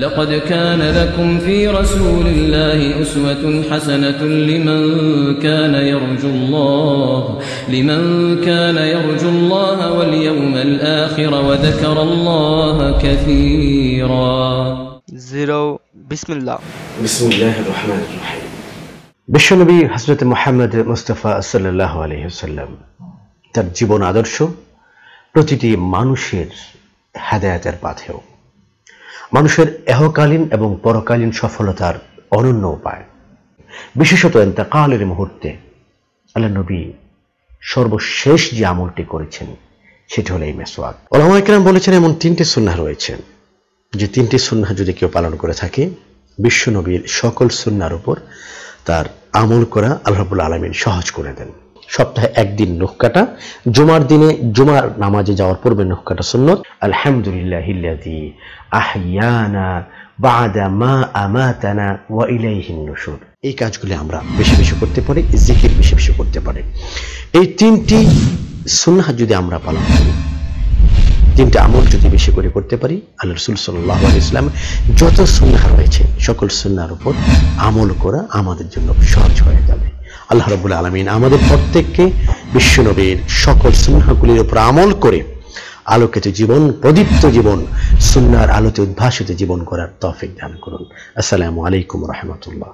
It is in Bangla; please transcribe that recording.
لقد كان لكم في رسول الله أسوة حسنة لمن كان يرجو الله لمن كان يرجو الله واليوم الآخر وذكر الله كثيرا زيرو بسم الله بسم الله الرحمن الرحيم نبي حسنة محمد مصطفى صلى الله عليه وسلم জীবন عدرشو প্রতিটি মানুষের هدايا পাথেও মানুষের এহকালীন এবং পরকালীন সফলতার অনন্য উপায় বিশেষত এন্তকালের মুহূর্তে আল্লাহ নবী সর্বশেষ যে আমলটি করেছেন সেটি হলো এই মেসোয়াক ওলামাইকরাম বলেছেন এমন তিনটি সুন্না রয়েছে যে তিনটি সুন্না যদি কেউ পালন করে থাকে বিশ্ব নবীর সকল সুন্নার উপর তার আমল করা আল্লাহবুল আলমিন সহজ করে দেন সপ্তাহে একদিন নখ কাটা জুমার দিনে জুমার নামাজে যাওয়ার পূর্বে নখ কাটা সুন্নত আলহামদুলিল্লাহ আহিয়ানা মা এই কাজগুলি আমরা বেশি বেশি করতে পারি জিকির বেশি বেশি করতে পারি এই তিনটি সুন্নাহ যদি আমরা পালন করি তিনটা আমল যদি বেশি করতে পারি আল্লাহ রসুল সাল্লাহ ইসলাম যত সুন্না রয়েছে সকল সন্ন্যার উপর আমল করা আমাদের জন্য সহজ হয়ে যাবে আল্লাহ রবুল আলমিন আমাদের প্রত্যেককে বিশ্বনবীর সকল সন্ন্যাগুলির উপর আমল করে আলোকিত জীবন প্রদীপ্ত জীবন সুন্নার আলোতে উদ্ভাসিত জীবন করার তফিক দান করুন আসসালামু আলাইকুম রহমতুল্লাহ